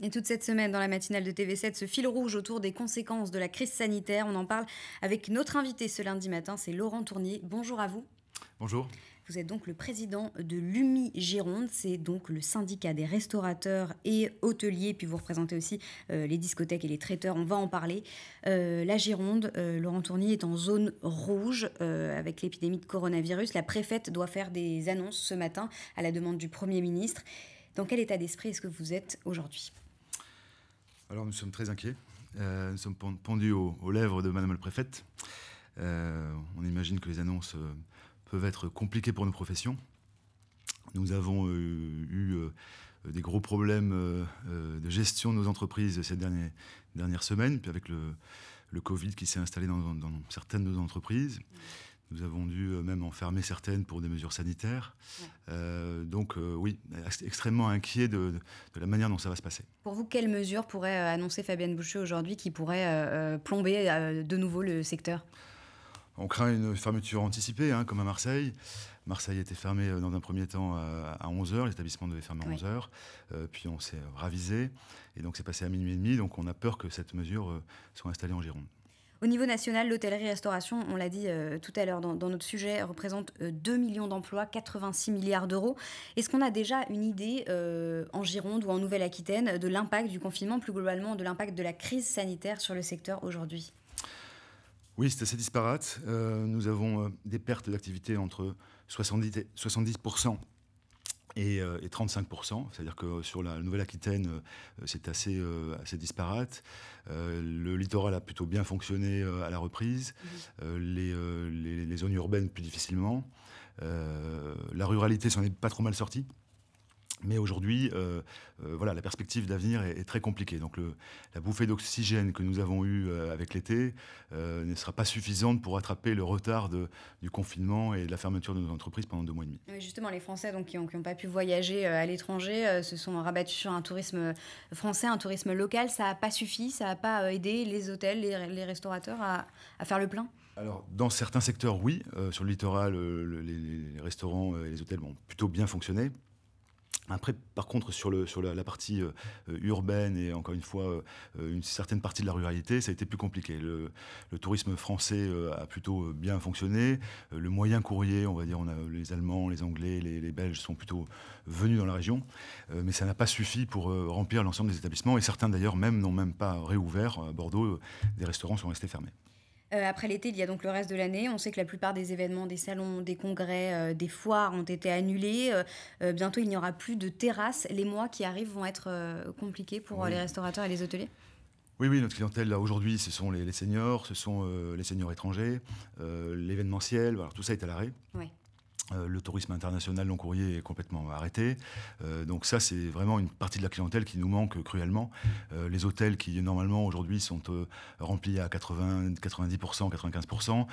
Et toute cette semaine, dans la matinale de TV7, ce fil rouge autour des conséquences de la crise sanitaire, on en parle avec notre invité ce lundi matin, c'est Laurent Tournier. Bonjour à vous. Bonjour. Vous êtes donc le président de l'UMI Gironde, c'est donc le syndicat des restaurateurs et hôteliers, puis vous représentez aussi euh, les discothèques et les traiteurs, on va en parler. Euh, la Gironde, euh, Laurent Tournier, est en zone rouge avec l'épidémie de coronavirus. La préfète doit faire des annonces ce matin à la demande du Premier ministre. Dans quel état d'esprit est-ce que vous êtes aujourd'hui alors nous sommes très inquiets. Euh, nous sommes pendus aux, lèvres de Madame le Préfète. Euh, on imagine que les annonces euh, peuvent être compliquées pour nos professions. Nous avons eu des gros problèmes de gestion de nos entreprises ces dernières, semaines, puis avec le, Covid qui s'est installé dans, dans, certaines de nos entreprises. Nous avons dû euh, même en fermer certaines pour des mesures sanitaires. Euh, donc euh, oui, extrêmement inquiet de, la manière dont ça va se passer. Pour vous, quelles mesures pourrait annoncer Fabienne Boucher aujourd'hui qui pourrait plomber de nouveau le secteur on craint une fermeture anticipée, hein, comme à Marseille. Marseille était fermée dans un premier temps à 11h, l'établissement devait fermer à 11h, puis on s'est ravisé, et donc c'est passé à minuit et demi, donc on a peur que cette mesure soit installée en Gironde. Au niveau national, l'hôtellerie-restauration, on l'a dit euh, tout à l'heure dans, notre sujet, représente 2 euh, millions d'emplois, 86 milliards d'euros. Est-ce qu'on a déjà une idée euh, en Gironde ou en Nouvelle-Aquitaine de l'impact du confinement, plus globalement de l'impact de la crise sanitaire sur le secteur aujourd'hui Oui, c'est assez disparate. nous avons des pertes d'activité entre 70, et 70 et, 35%, euh, c'est-à-dire que sur la Nouvelle-Aquitaine, euh, c'est assez, euh, disparate. le littoral a plutôt bien fonctionné à la reprise, mhm. les, les, zones urbaines plus difficilement. la ruralité s'en est pas trop mal sortie. Mais aujourd'hui, euh, euh, voilà, la perspective d'avenir est, très compliquée. Donc la bouffée d'oxygène que nous avons eue euh, avec l'été ne sera pas suffisante pour attraper le retard du confinement et de la fermeture de nos entreprises pendant deux mois et demi. Oui, justement, les Français qui n'ont pas pu voyager à l'étranger se sont rabattus sur un tourisme français, un tourisme local. Ça n'a pas suffi, ça n'a pas aidé les hôtels, les, restaurateurs à, faire le plein alors, dans certains secteurs, oui. sur le littoral, les, les, restaurants et les hôtels ont plutôt bien fonctionné. Après, par contre, sur, la, partie euh, euh, urbaine et encore une fois euh, une certaine partie de la ruralité, ça a été plus compliqué. Le, tourisme français a plutôt bien fonctionné. le moyen courrier, on va dire, on les Allemands, les Anglais, les, les Belges sont plutôt venus dans la région, mais ça n'a pas suffi pour remplir l'ensemble des établissements. Et certains d'ailleurs même n'ont même pas réouvert. À Bordeaux, des restaurants sont restés fermés. Euh, après l'été, il y a donc le reste de l'année. On sait que la plupart des événements, des salons, des congrès, euh, des foires ont été annulés. Euh, bientôt, il n'y aura plus de terrasses. Les mois qui arrivent vont être compliqués pour les restaurateurs et les hôteliers. Oui, oui, notre clientèle, là, aujourd'hui, ce sont les, les, seniors, ce sont les seniors étrangers, l'événementiel, tout ça est à l'arrêt. Oui. Euh, le tourisme international non courrier est complètement arrêté. Euh, donc ça, c'est vraiment une partie de la clientèle qui nous manque cruellement. Euh, les hôtels qui, normalement, aujourd'hui, sont remplis à 80, 90%, 95%,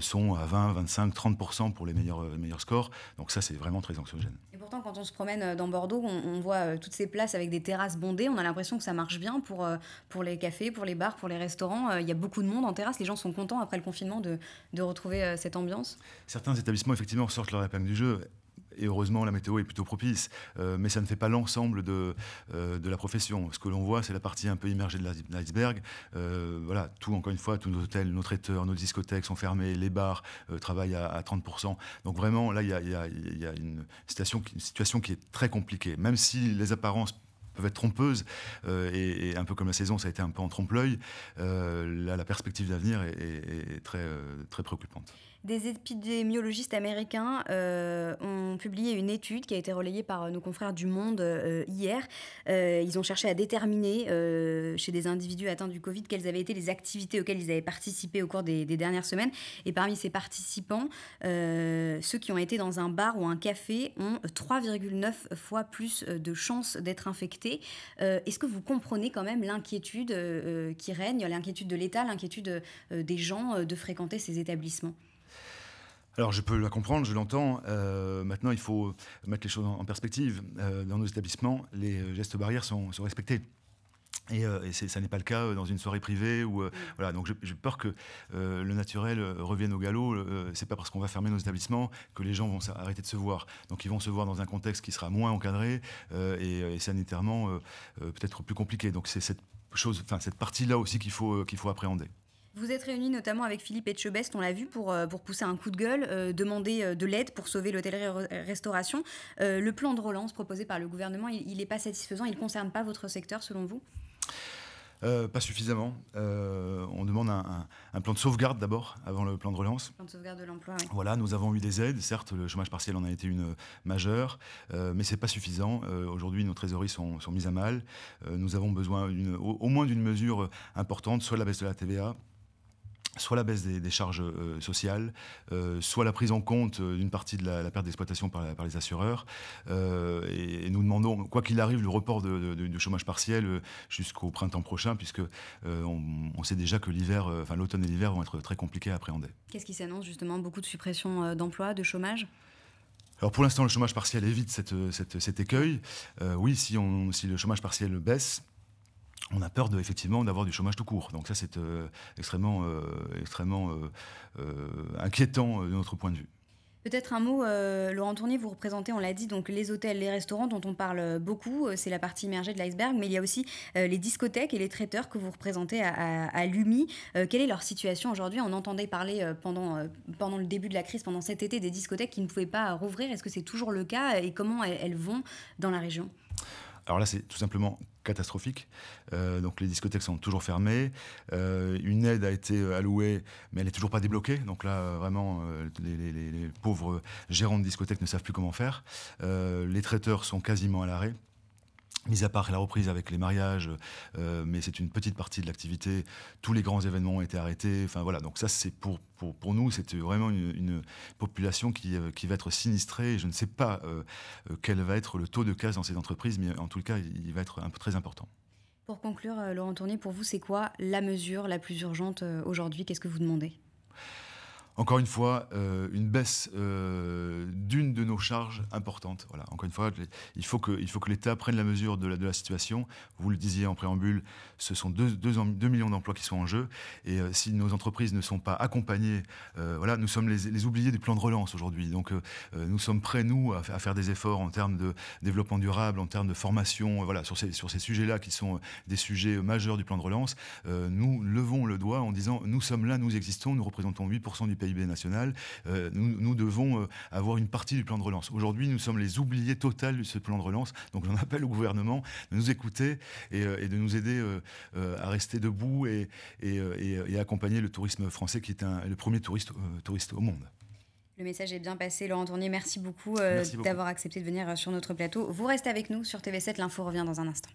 sont à 20, 25, 30% pour les meilleurs, meilleurs scores. Donc ça, c'est vraiment très anxiogène. Et pourtant, quand on se promène dans Bordeaux, on, voit toutes ces places avec des terrasses bondées. On a l'impression que ça marche bien pour, pour les cafés, pour les bars, pour les restaurants. Il y a beaucoup de monde en terrasse. Les gens sont contents, après le confinement, de, de retrouver cette ambiance. Certains établissements, effectivement, sortent leur épingle du jeu. Et heureusement, la météo est plutôt propice, euh, mais ça ne fait pas l'ensemble de, euh, de la profession. Ce que l'on voit, c'est la partie un peu immergée de l'iceberg. Euh, voilà, tout, encore une fois, tous nos hôtels, nos traiteurs, nos discothèques sont fermés, les bars travaillent à, 30%. Donc vraiment, là, il y a, y a une, situation, situation qui est très compliquée. Même si les apparences peuvent être trompeuses. et, un peu comme la saison, ça a été un peu en trompe-l'œil. la perspective d'avenir est, très, très préoccupante des épidémiologistes américains euh, ont publié une étude qui a été relayée par euh, nos confrères du Monde euh, hier. ils ont cherché à déterminer chez des individus atteints du Covid quelles avaient été les activités auxquelles ils avaient participé au cours des, des dernières semaines. Et parmi ces participants, ceux qui ont été dans un bar ou un café ont 3,9 fois plus de chances d'être infectés. Est-ce que vous comprenez quand même l'inquiétude qui règne, l'inquiétude de l'État, l'inquiétude des gens de fréquenter ces établissements alors je peux la comprendre, je l'entends. Euh, maintenant, il faut mettre les choses en perspective. Euh, dans nos établissements, les gestes barrières sont, respectés. Et, euh, ça n'est pas le cas dans une soirée privée mm. voilà. Donc j'ai peur que le naturel revienne au galop. c'est pas parce qu'on va fermer nos établissements que les gens vont arrêter de se voir. Donc ils vont se voir dans un contexte qui sera moins encadré et, et, sanitairement peut-être plus compliqué. Donc c'est cette chose, enfin cette partie là aussi qu'il faut qu'il faut appréhender. Vous êtes réunis notamment avec Philippe Etchebest, on l'a vu, pour, euh, pousser un coup de gueule, euh, demander euh, de l'aide pour sauver l'hôtellerie-restauration. le plan de relance proposé par le gouvernement, il n'est pas satisfaisant, il ne concerne pas votre secteur selon vous pas suffisamment. on demande un, plan de sauvegarde d'abord, avant le plan de relance. Plan de sauvegarde de l'emploi, Voilà, nous avons eu des aides. Certes, le chômage partiel en a été une majeure, mais ce n'est pas suffisant. Aujourd'hui, nos trésoreries sont, mises à mal. nous avons besoin au, au, moins d'une mesure importante, soit la baisse de la TVA, soit la baisse des, charges euh, sociales, euh, soit la prise en compte euh, d'une partie de la, perte d'exploitation par, les assureurs. Et, nous demandons, quoi qu'il arrive, le report du chômage partiel jusqu'au printemps prochain, puisque on, sait déjà que l'hiver, l'automne et l'hiver vont être très compliqués à appréhender. Qu'est-ce qui s'annonce justement Beaucoup de suppression d'emplois, de chômage alors pour l'instant, le chômage partiel évite cet écueil. oui, si le chômage partiel baisse, on a peur de, effectivement d'avoir du chômage tout court. Donc ça, c'est euh, extrêmement, euh, extrêmement euh, inquiétant de notre point de vue. Peut-être un mot, Laurent Tournier, vous représentez, on l'a dit, donc les hôtels, les restaurants dont on parle beaucoup, c'est la partie immergée de l'iceberg, mais il y a aussi les discothèques et les traiteurs que vous représentez à, l'UMI. quelle est leur situation aujourd'hui On entendait parler pendant, pendant le début de la crise, pendant cet été, des discothèques qui ne pouvaient pas rouvrir. Est-ce que c'est toujours le cas et comment elles vont dans la région alors là, c'est tout simplement catastrophique. Euh, donc les discothèques sont toujours fermées. Euh, une aide a été euh, allouée, mais elle n'est toujours pas débloquée. Donc là, vraiment, les, les, pauvres gérants de discothèques ne savent plus comment faire. les traiteurs sont quasiment à l'arrêt. Mis à part la reprise avec les mariages, euh, mais c'est une petite partie de l'activité. Tous les grands événements ont été arrêtés. Enfin voilà, donc ça c'est pour, pour, nous, c'était vraiment une, population qui, euh, qui va être sinistrée. Je ne sais pas euh, quel va être le taux de casse dans ces entreprises, mais en tout cas, il, va être un peu très important. Pour conclure, Laurent Tournier, pour vous, c'est quoi la mesure la plus urgente aujourd'hui Qu'est-ce que vous demandez encore une fois, euh, une baisse euh, d'une de nos charges importantes. Voilà. Encore une fois, il faut que, faut que l'État prenne la mesure de la, de la situation. Vous le disiez en préambule, ce sont 2 millions d'emplois qui sont en jeu. Et euh, si nos entreprises ne sont pas accompagnées, voilà, nous sommes les, oubliés du plan de relance aujourd'hui. Donc nous sommes prêts, nous, à, faire des efforts en termes de développement durable, en termes de formation, voilà, sur ces, sur ces sujets-là qui sont des sujets majeurs du plan de relance. nous levons le doigt disant nous sommes là, nous existons, nous représentons 8% du PIB national, euh, nous, devons euh, avoir une partie du plan de relance. Aujourd'hui, nous sommes les oubliés total de ce plan de relance, donc j'en appelle au gouvernement de nous écouter et, euh, de nous aider à rester debout et, et, accompagner le tourisme français qui est le premier touriste, touriste au monde. Le message est bien passé, Laurent Tournier. Merci beaucoup. d'avoir accepté de venir sur notre plateau. Vous restez avec nous sur TV7. L'info revient dans un instant.